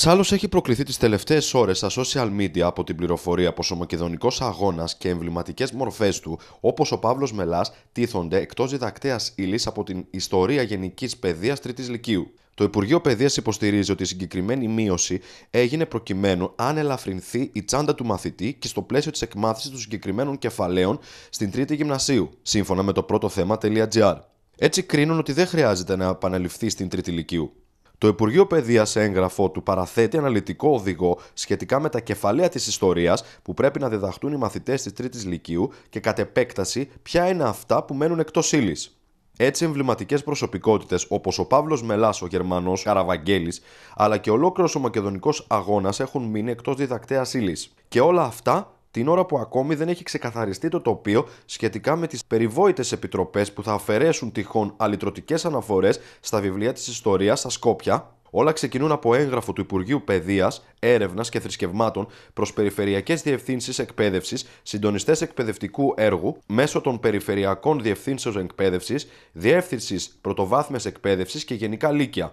Σάλλος έχει προκληθεί τις τελευταίες ώρες στα social media από την πληροφορία πως ο μακεδονικός αγώνας και εμβληματικές μορφές του, όπως ο Παύλος Μελάς τίθονται εκτός διδακτέας ύλης από την Ιστορία γενικής Παιδείας Τρίτης Λυκείου. Το Υπουργείο Παιδείας υποστηρίζει ότι η συγκεκριμένη μείωση έγινε προκειμένου αν ελαφρυνθεί η τσάντα του μαθητή και στο πλαίσιο της εκμάθησης των συγκεκριμένων κεφαλαίων στην Τρίτη Γυμνασίου, σύμφωνα με το πρώτο θέμα.gr. Έτσι κρίνουν ότι δεν χρειάζεται να επαναληφθεί στην Τρίτη Λυκείου. Το Υπουργείο Παιδείας σε έγγραφό του παραθέτει αναλυτικό οδηγό σχετικά με τα κεφαλαία της ιστορίας που πρέπει να διδαχτούν οι μαθητές της Τρίτης Λυκείου και κατ' επέκταση ποια είναι αυτά που μένουν εκτός ύλης. Έτσι, εμβληματικές προσωπικότητες όπως ο Παύλος Μελάς, ο Γερμανός Καραβαγγέλης, αλλά και ολόκληρος ο Μακεδονικός Αγώνας έχουν μείνει εκτός διδακτέας ύλης. Και όλα αυτά την ώρα που ακόμη δεν έχει ξεκαθαριστεί το τοπίο σχετικά με τις περιβόητες επιτροπές που θα αφαιρέσουν τυχόν αλυτρωτικές αναφορές στα βιβλία της Ιστορίας στα Σκόπια. Όλα ξεκινούν από έγγραφο του Υπουργείου Παιδείας, Έρευνας και Θρησκευμάτων προς Περιφερειακές Διευθύνσεις Εκπαίδευσης, Συντονιστές Εκπαιδευτικού Έργου, μέσω των Περιφερειακών Διευθύνσεων Εκπαίδευσης, Διεύθυνσης Πρωτοβάθμιας Εκπαίδευσης και Γενικά Λύκεια.